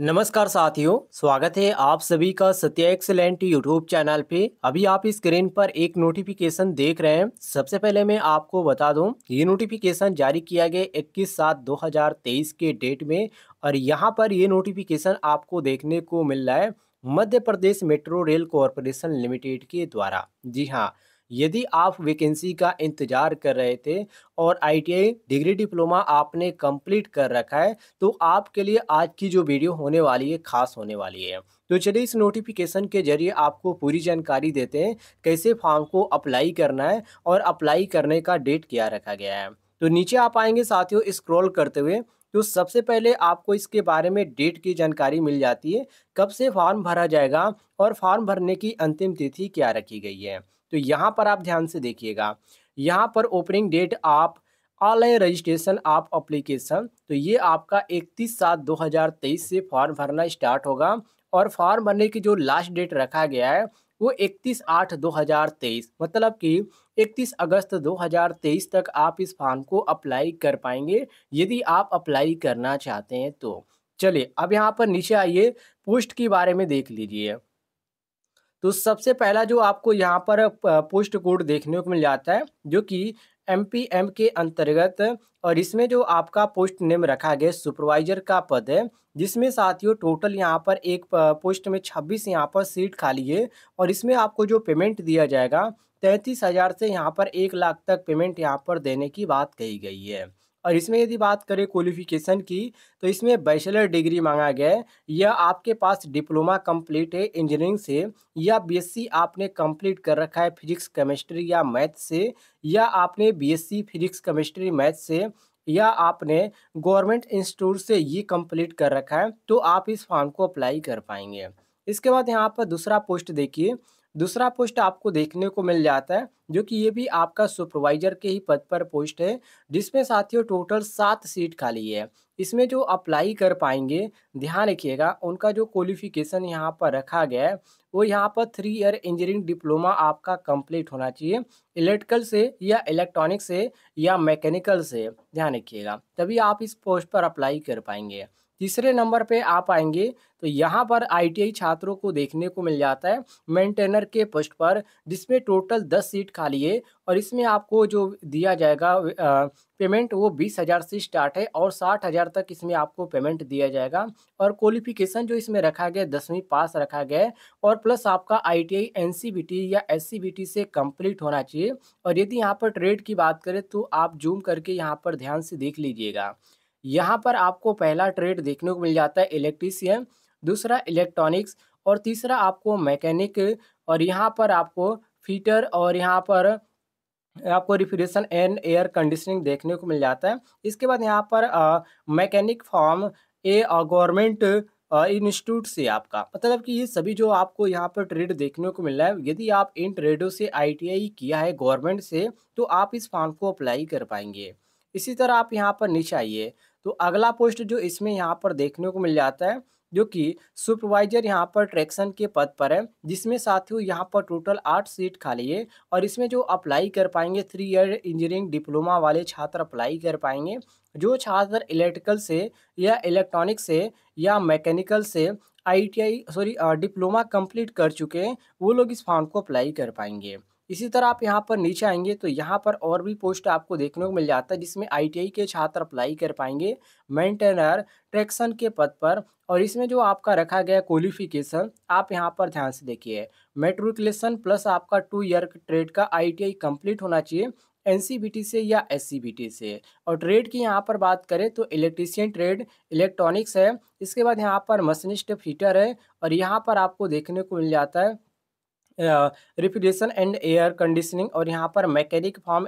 नमस्कार साथियों स्वागत है आप सभी का सत्या एक्सलेंट यूट्यूब चैनल पे अभी आप स्क्रीन पर एक नोटिफिकेशन देख रहे हैं सबसे पहले मैं आपको बता दूं ये नोटिफिकेशन जारी किया गया 21 सात 2023 के डेट में और यहां पर ये नोटिफिकेशन आपको देखने को मिल रहा है Madhya Pradesh metro rail corporation limited के द्वारा जी हाँ यदि आप वैकेंसी का इंतज़ार कर रहे थे और आईटीआई डिग्री डिप्लोमा आपने कंप्लीट कर रखा है तो आपके लिए आज की जो वीडियो होने वाली है खास होने वाली है तो चलिए इस नोटिफिकेशन के जरिए आपको पूरी जानकारी देते हैं कैसे फॉर्म को अप्लाई करना है और अप्लाई करने का डेट क्या रखा गया है तो नीचे आप आएंगे साथियों स्क्रॉल करते हुए तो सबसे पहले आपको इसके बारे में डेट की जानकारी मिल जाती है कब से फॉर्म भरा जाएगा और फॉर्म भरने की अंतिम तिथि क्या रखी गई है तो यहाँ पर आप ध्यान से देखिएगा यहाँ पर ओपनिंग डेट आप ऑनलाइन रजिस्ट्रेशन आप अप्लीकेशन तो ये आपका 31 सात 2023 से फॉर्म भरना स्टार्ट होगा और फॉर्म भरने की जो लास्ट डेट रखा गया है वो 31 आठ 2023 मतलब कि 31 अगस्त 2023 तक आप इस फॉर्म को अप्लाई कर पाएंगे यदि आप अप्लाई करना चाहते हैं तो चलिए अब यहाँ पर नीचे आइए पोस्ट के बारे में देख लीजिए तो सबसे पहला जो आपको यहाँ पर पोस्ट कोड देखने को मिल जाता है जो कि एम पी एम के अंतर्गत और इसमें जो आपका पोस्ट नेम रखा गया सुपरवाइजर का पद है जिसमें साथियों टोटल यहाँ पर एक पोस्ट में छब्बीस यहाँ पर सीट खाली है और इसमें आपको जो पेमेंट दिया जाएगा तैंतीस हज़ार से यहाँ पर एक लाख तक पेमेंट यहाँ पर देने की बात कही गई है और इसमें यदि बात करें क्वालिफिकेशन की तो इसमें बैचलर डिग्री मांगा गया है या आपके पास डिप्लोमा कंप्लीट है इंजीनियरिंग से या बीएससी आपने कंप्लीट कर रखा है फिजिक्स केमिस्ट्री या मैथ से या आपने बीएससी फिजिक्स केमिस्ट्री मैथ से या आपने गवर्नमेंट इंस्टीट्यूट से ये कम्प्लीट कर रखा है तो आप इस फॉर्म को अप्लाई कर पाएंगे इसके बाद यहाँ पर दूसरा पोस्ट देखिए दूसरा पोस्ट आपको देखने को मिल जाता है जो कि ये भी आपका सुपरवाइजर के ही पद पर पोस्ट है जिसमें साथियों टोटल सात सीट खाली है इसमें जो अप्लाई कर पाएंगे ध्यान रखिएगा उनका जो क्वालिफिकेशन यहाँ पर रखा गया है वो यहाँ पर थ्री ईयर इंजीनियरिंग डिप्लोमा आपका कंप्लीट होना चाहिए इलेक्ट्रिकल से या इलेक्ट्रॉनिक से या मैकेनिकल से ध्यान रखिएगा तभी आप इस पोस्ट पर अप्लाई कर पाएंगे तीसरे नंबर पे आप आएंगे तो यहाँ पर आईटीआई छात्रों को देखने को मिल जाता है मेंटेनर के पोस्ट पर जिसमें टोटल दस सीट खाली है और इसमें आपको जो दिया जाएगा पेमेंट वो बीस हज़ार से स्टार्ट है और साठ हज़ार तक इसमें आपको पेमेंट दिया जाएगा और क्वालिफिकेशन जो इसमें रखा गया दसवीं पास रखा गया है और प्लस आपका आईटीआई एनसीबीटी या एस से कम्प्लीट होना चाहिए और यदि यहाँ पर ट्रेड की बात करें तो आप जूम करके यहाँ पर ध्यान से देख लीजिएगा यहाँ पर आपको पहला ट्रेड देखने को मिल जाता है इलेक्ट्रीसियन दूसरा इलेक्ट्रॉनिक्स और तीसरा आपको मैकेनिक और यहाँ पर आपको फीटर और यहाँ पर आपको रिफ्रिजरेशन एंड एयर कंडीशनिंग देखने को मिल जाता है इसके बाद यहाँ पर mechanic from a government institute से आपका मतलब कि ये सभी जो आपको यहाँ पर ट्रेड देखने को मिल रहा है यदि आप इन ट्रेडों से आईटीआई किया है गवर्नमेंट से तो आप इस फॉर्म को अप्लाई कर पाएंगे इसी तरह आप यहाँ पर नीचे आइए तो अगला पोस्ट जो इसमें यहाँ पर देखने को मिल जाता है जो कि सुपरवाइजर यहाँ पर ट्रैक्शन के पद पर है जिसमें साथियों यहाँ पर टोटल आठ सीट खाली है और इसमें जो अप्लाई कर पाएंगे थ्री ईयर इंजीनियरिंग डिप्लोमा वाले छात्र अप्लाई कर पाएंगे जो छात्र इलेक्ट्रिकल से या इलेक्ट्रॉनिक से या मैकेनिकल से आईटीआई सॉरी डिप्लोमा कंप्लीट कर चुके हैं वो लोग इस फॉर्म को अप्लाई कर पाएंगे इसी तरह आप यहाँ पर नीचे आएंगे तो यहाँ पर और भी पोस्ट आपको देखने को मिल जाता है जिसमें आईटीआई के छात्र अप्लाई कर पाएंगे मेंटेनर ट्रैक्शन के पद पर और इसमें जो आपका रखा गया क्वालिफिकेशन आप यहाँ पर ध्यान से देखिए मेट्रिकुलेशन प्लस आपका टू ईयर ट्रेड का आईटीआई कंप्लीट होना चाहिए एनसीबीटी से या एस से और ट्रेड की यहाँ पर बात करें तो इलेक्ट्रीशियन ट्रेड इलेक्ट्रॉनिक्स है इसके बाद यहाँ पर मशीनिस्ट फीटर है और यहाँ पर आपको देखने को मिल जाता है रिफ्रिजरेशन एंड एयर कंडीशनिंग और यहाँ पर मैकेनिक फॉर्म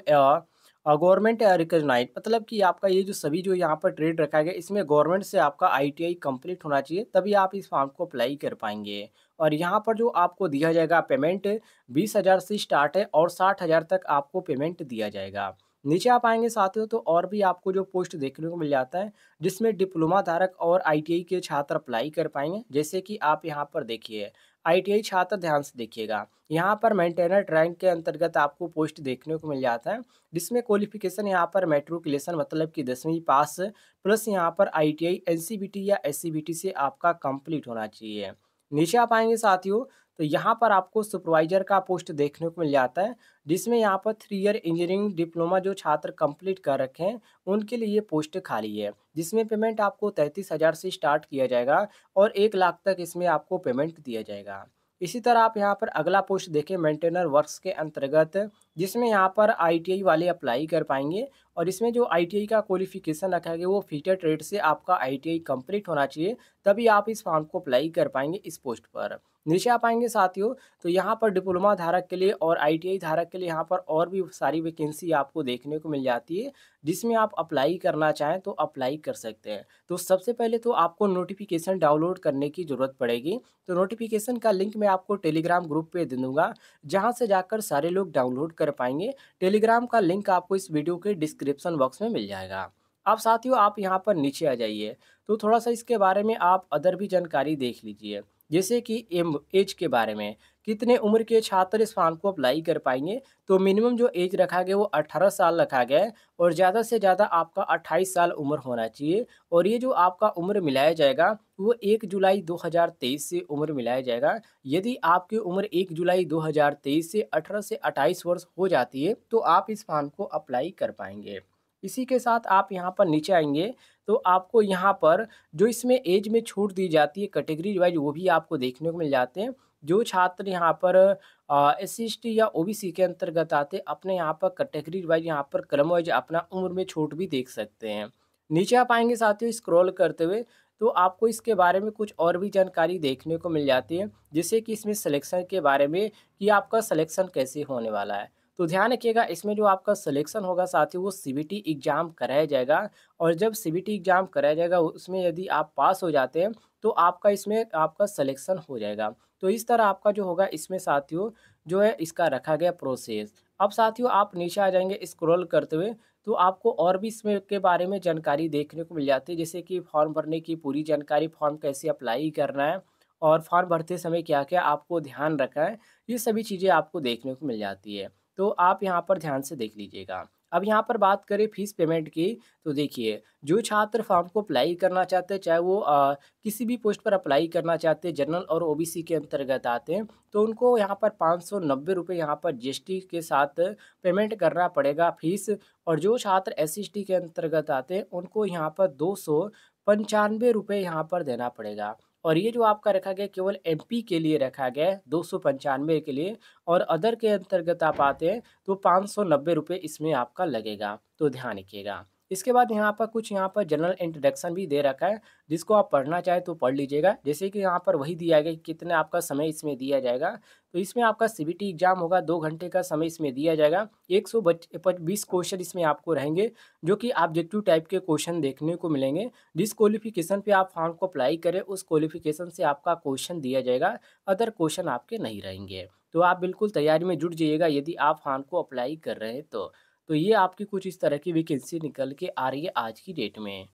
गवर्नमेंट रिकोगनाइज मतलब कि आपका ये जो सभी जो यहाँ पर ट्रेड रखा गया इसमें गवर्नमेंट से आपका आईटीआई कंप्लीट होना चाहिए तभी आप इस फॉर्म को अप्लाई कर पाएंगे और यहाँ पर जो आपको दिया जाएगा पेमेंट बीस हज़ार से स्टार्ट है और साठ हज़ार तक आपको पेमेंट दिया जाएगा नीचे आप आएंगे साथियों तो और भी आपको जो पोस्ट देखने को मिल जाता है जिसमें डिप्लोमा धारक और आईटीआई के छात्र अप्लाई कर पाएंगे जैसे कि आप यहाँ पर देखिए आईटीआई छात्र ध्यान से देखिएगा यहाँ पर मेंटेनर रैंक के अंतर्गत आपको पोस्ट देखने को मिल जाता है जिसमें क्वालिफिकेशन यहाँ पर मेट्रिकुलेशन मतलब कि दसवीं पास प्लस यहाँ पर आईटीआई एनसीबीटी या एससीबीटी से आपका कंप्लीट होना चाहिए नीचे आप आएंगे साथियों तो यहाँ पर आपको सुपरवाइजर का पोस्ट देखने को मिल जाता है जिसमें यहाँ पर थ्री ईयर इंजीनियरिंग डिप्लोमा जो छात्र कंप्लीट कर रखे हैं उनके लिए ये पोस्ट खाली है जिसमें पेमेंट आपको तैंतीस हज़ार से स्टार्ट किया जाएगा और एक लाख तक इसमें आपको पेमेंट दिया जाएगा इसी तरह आप यहाँ पर अगला पोस्ट देखें मेंटेनर वर्क्स के अंतर्गत जिसमें यहाँ पर आईटीआई वाले अप्लाई कर पाएंगे और इसमें जो आईटीआई का क्वालिफिकेशन रखा गया वो फीटर ट्रेड से आपका आईटीआई कंप्लीट होना चाहिए तभी आप इस फॉर्म को अप्लाई कर पाएंगे इस पोस्ट पर नीचे आप आएंगे साथियों तो यहाँ पर डिप्लोमा धारक के लिए और आई धारक के लिए यहाँ पर और भी सारी वैकेंसी आपको देखने को मिल जाती है जिसमें आप अप्लाई करना चाहें तो अप्लाई कर सकते हैं तो सबसे पहले तो आपको नोटिफिकेशन डाउनलोड करने की ज़रूरत पड़ेगी तो नोटिफिकेशन का लिंक मैं आपको टेलीग्राम ग्रुप पर दे दूँगा जहाँ से जाकर सारे लोग डाउनलोड कर पाएंगे टेलीग्राम का लिंक आपको इस वीडियो के डिस्क्रिप्सन बॉक्स में मिल जाएगा आप साथियों आप यहाँ पर नीचे आ जाइए तो थोड़ा सा इसके बारे में आप अदर भी जानकारी देख लीजिए जैसे कि एम एज के बारे में कितने उम्र के छात्र इस फॉर्म को अप्लाई कर पाएंगे तो मिनिमम जो एज रखा गया वो 18 साल रखा गया है और ज़्यादा से ज़्यादा आपका 28 साल उम्र होना चाहिए और ये जो आपका उम्र मिलाया जाएगा वो एक जुलाई 2023 से उम्र मिलाया जाएगा यदि आपकी उम्र एक जुलाई 2023 से 18 से 28 वर्ष हो जाती है तो आप इस फॉर्म को अप्लाई कर पाएंगे इसी के साथ आप यहाँ पर नीचे आएंगे तो आपको यहाँ पर जो इसमें एज में छूट दी जाती है कैटेगरी वाइज वो भी आपको देखने को मिल जाते हैं जो छात्र यहाँ पर एस सी या ओ के अंतर्गत आते अपने यहाँ पर कैटेगरी वाइज यहाँ पर क्रम वाइज अपना उम्र में छूट भी देख सकते हैं नीचे आप आएंगे साथियों स्क्रॉल करते हुए तो आपको इसके बारे में कुछ और भी जानकारी देखने को मिल जाती है जैसे कि इसमें सिलेक्शन के बारे में कि आपका सिलेक्शन कैसे होने वाला है तो ध्यान रखिएगा इसमें जो आपका सिलेक्शन होगा साथ ही वो सी एग्ज़ाम कराया जाएगा और जब सी एग्ज़ाम कराया जाएगा उसमें यदि आप पास हो जाते हैं तो आपका इसमें आपका सिलेक्शन हो जाएगा तो इस तरह आपका जो होगा इसमें साथियों जो है इसका रखा गया प्रोसेस अब साथियों आप नीचे आ जाएंगे स्क्रॉल करते हुए तो आपको और भी इसमें के बारे में जानकारी देखने को मिल जाती है जैसे कि फॉर्म भरने की पूरी जानकारी फॉर्म कैसे अप्लाई करना है और फॉर्म भरते समय क्या क्या आपको ध्यान रखना है ये सभी चीज़ें आपको देखने को मिल जाती है तो आप यहाँ पर ध्यान से देख लीजिएगा अब यहाँ पर बात करें फीस पेमेंट की तो देखिए जो छात्र फॉर्म को अप्लाई करना चाहते हैं चाहे वो आ, किसी भी पोस्ट पर अप्लाई करना चाहते हैं जनरल और ओबीसी के अंतर्गत आते हैं तो उनको यहाँ पर पाँच सौ नब्बे रुपये यहाँ पर जीएसटी के साथ पेमेंट करना पड़ेगा फीस और जो छात्र एस के अंतर्गत आते हैं उनको यहाँ पर दो सौ पंचानवे रुपये यहाँ पर देना पड़ेगा और ये जो आपका रखा गया केवल एम के लिए रखा गया दो सौ के लिए और अदर के अंतर्गत आप आते हैं तो पाँच सौ इसमें आपका लगेगा तो ध्यान रखिएगा इसके बाद यहाँ पर कुछ यहाँ पर जनरल इंट्रोडक्शन भी दे रखा है जिसको आप पढ़ना चाहे तो पढ़ लीजिएगा जैसे कि यहाँ पर वही दिया गया कि कितने आपका समय इसमें दिया जाएगा तो इसमें आपका सी एग्ज़ाम होगा दो घंटे का समय इसमें दिया जाएगा एक सौ बीस क्वेश्चन इसमें आपको रहेंगे जो कि ऑब्जेक्टिव टाइप के क्वेश्चन देखने को मिलेंगे जिस क्वालिफिकेशन पे आप फॉर्म को अप्लाई करें उस क्वालिफिकेशन से आपका क्वेश्चन दिया जाएगा अदर क्वेश्चन आपके नहीं रहेंगे तो आप बिल्कुल तैयारी में जुट जाइएगा यदि आप फॉर्म को अप्लाई कर रहे हैं तो तो ये आपकी कुछ इस तरह की वैकेंसी निकल के आ रही है आज की डेट में